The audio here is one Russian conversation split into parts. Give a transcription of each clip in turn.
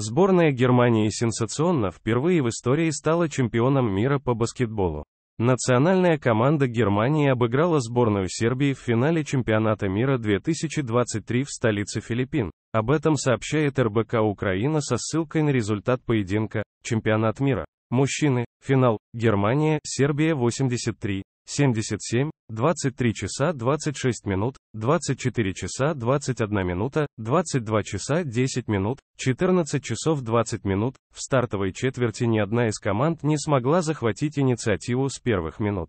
Сборная Германии сенсационно впервые в истории стала чемпионом мира по баскетболу. Национальная команда Германии обыграла сборную Сербии в финале чемпионата мира 2023 в столице Филиппин. Об этом сообщает РБК Украина со ссылкой на результат поединка «Чемпионат мира». Мужчины. Финал. Германия, Сербия 83. 77, 23 часа 26 минут, 24 часа 21 минута, 22 часа 10 минут, 14 часов 20 минут, в стартовой четверти ни одна из команд не смогла захватить инициативу с первых минут.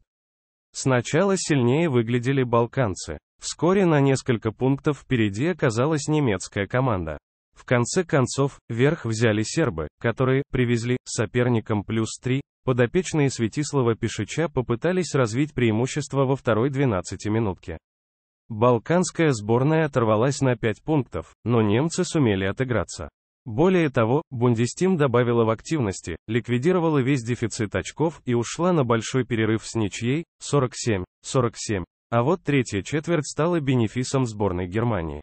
Сначала сильнее выглядели балканцы. Вскоре на несколько пунктов впереди оказалась немецкая команда. В конце концов, верх взяли сербы, которые привезли соперникам плюс 3. Подопечные Светислава Пишича попытались развить преимущество во второй 12-минутке. Балканская сборная оторвалась на 5 пунктов, но немцы сумели отыграться. Более того, Бундестим добавила в активности, ликвидировала весь дефицит очков и ушла на большой перерыв с ничьей 47-47. А вот третья четверть стала бенефисом сборной Германии.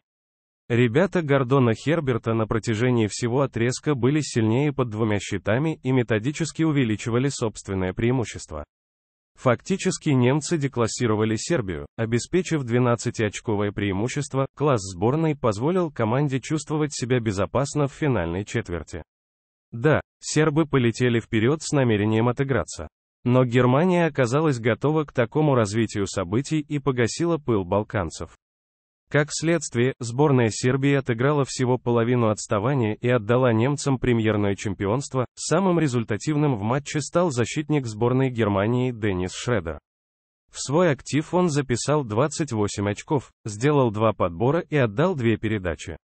Ребята Гордона Херберта на протяжении всего отрезка были сильнее под двумя щитами и методически увеличивали собственное преимущество. Фактически немцы деклассировали Сербию, обеспечив 12-очковое преимущество, класс сборной позволил команде чувствовать себя безопасно в финальной четверти. Да, сербы полетели вперед с намерением отыграться. Но Германия оказалась готова к такому развитию событий и погасила пыл балканцев. Как следствие, сборная Сербии отыграла всего половину отставания и отдала немцам премьерное чемпионство, самым результативным в матче стал защитник сборной Германии Денис Шредер. В свой актив он записал 28 очков, сделал два подбора и отдал две передачи.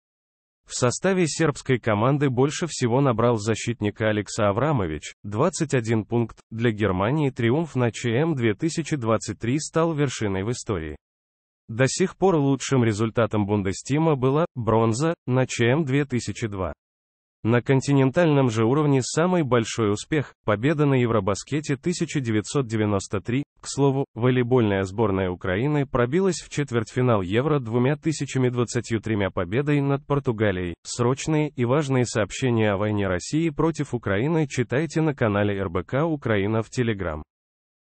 В составе сербской команды больше всего набрал защитник Алекса Аврамович, 21 пункт, для Германии триумф на ЧМ 2023 стал вершиной в истории. До сих пор лучшим результатом Бундестима была бронза на ЧМ 2002. На континентальном же уровне самый большой успех – победа на Евробаскете 1993. К слову, волейбольная сборная Украины пробилась в четвертьфинал Евро 2023 победой над Португалией. Срочные и важные сообщения о войне России против Украины читайте на канале РБК Украина в Телеграм.